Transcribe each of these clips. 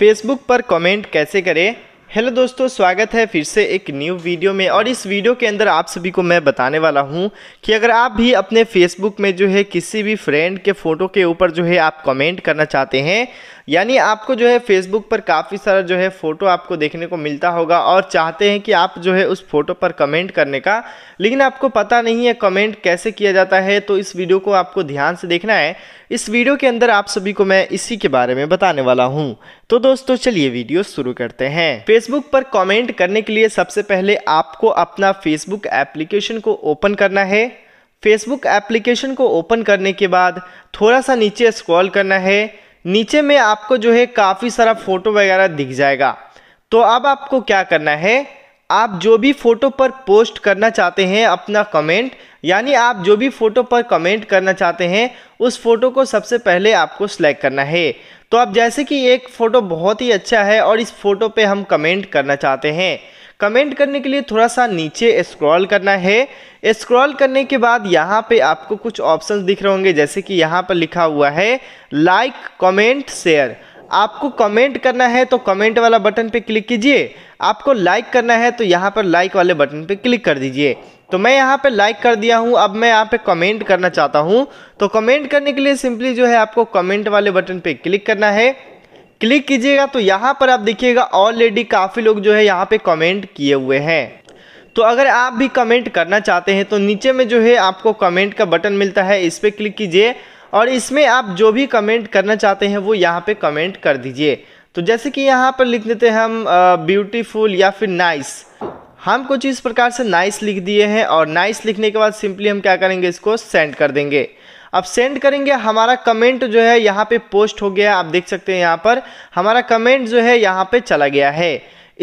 Facebook पर comment कैसे करें हेलो दोस्तों स्वागत है फिर से एक न्यू वीडियो में और इस वीडियो के अंदर आप सभी को मैं बताने वाला हूं कि अगर आप भी अपने फेसबुक में जो है किसी भी फ्रेंड के फ़ोटो के ऊपर जो है आप कमेंट करना चाहते हैं यानी आपको जो है फेसबुक पर काफ़ी सारा जो है फ़ोटो आपको देखने को मिलता होगा और चाहते हैं कि आप जो है उस फोटो पर कमेंट करने का लेकिन आपको पता नहीं है कमेंट कैसे किया जाता है तो इस वीडियो को आपको ध्यान से देखना है इस वीडियो के अंदर आप सभी को मैं इसी के बारे में बताने वाला हूँ तो दोस्तों चलिए वीडियो शुरू करते हैं फेसबुक पर कमेंट करने के लिए सबसे पहले आपको अपना फेसबुक एप्लीकेशन को ओपन करना है फेसबुक एप्लीकेशन को ओपन करने के बाद थोड़ा सा नीचे स्क्रॉल करना है नीचे में आपको जो है काफ़ी सारा फोटो वगैरह दिख जाएगा तो अब आपको क्या करना है आप जो भी फ़ोटो पर पोस्ट करना चाहते हैं अपना कमेंट यानी आप जो भी फ़ोटो पर कमेंट करना चाहते हैं उस फ़ोटो को सबसे पहले आपको सिलेक्ट करना है तो अब जैसे कि एक फ़ोटो बहुत ही अच्छा है और इस फ़ोटो पे हम कमेंट करना चाहते हैं कमेंट करने के लिए थोड़ा सा नीचे स्क्रॉल करना है स्क्रॉल करने के बाद यहाँ पे आपको कुछ ऑप्शंस दिख रहे होंगे जैसे कि यहाँ पर लिखा हुआ है लाइक कमेंट शेयर आपको कमेंट करना है तो कमेंट वाला बटन पे क्लिक कीजिए आपको लाइक करना है तो यहाँ पर लाइक वाले बटन पे क्लिक कर दीजिए तो मैं यहाँ पे लाइक कर दिया हूँ अब मैं यहाँ पे कमेंट करना चाहता हूँ तो कमेंट करने के लिए सिंपली जो है आपको कमेंट वाले बटन पे क्लिक करना है क्लिक कीजिएगा तो यहाँ पर आप देखिएगा ऑलरेडी काफ़ी लोग जो है यहाँ पे कमेंट किए हुए हैं तो अगर आप भी कमेंट करना चाहते हैं तो नीचे में जो है आपको कमेंट का बटन मिलता है इस पर क्लिक कीजिए और इसमें आप जो भी कमेंट करना चाहते हैं वो यहाँ पे कमेंट कर दीजिए तो जैसे कि यहाँ पर लिख देते हैं हम ब्यूटीफुल या फिर नाइस हम कुछ इस प्रकार से नाइस लिख दिए हैं और नाइस लिखने के बाद सिंपली हम क्या करेंगे इसको सेंड कर देंगे अब सेंड करेंगे हमारा कमेंट जो है यहाँ पे पोस्ट हो गया आप देख सकते हैं यहाँ पर हमारा कमेंट जो है यहाँ पे चला गया है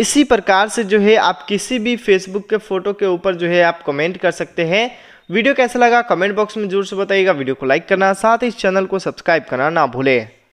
इसी प्रकार से जो है आप किसी भी फेसबुक के फ़ोटो के ऊपर जो है आप कमेंट कर सकते हैं वीडियो कैसा लगा कमेंट बॉक्स में जरूर से बताइएगा वीडियो को लाइक करना साथ ही इस चैनल को सब्सक्राइब करना ना भूलें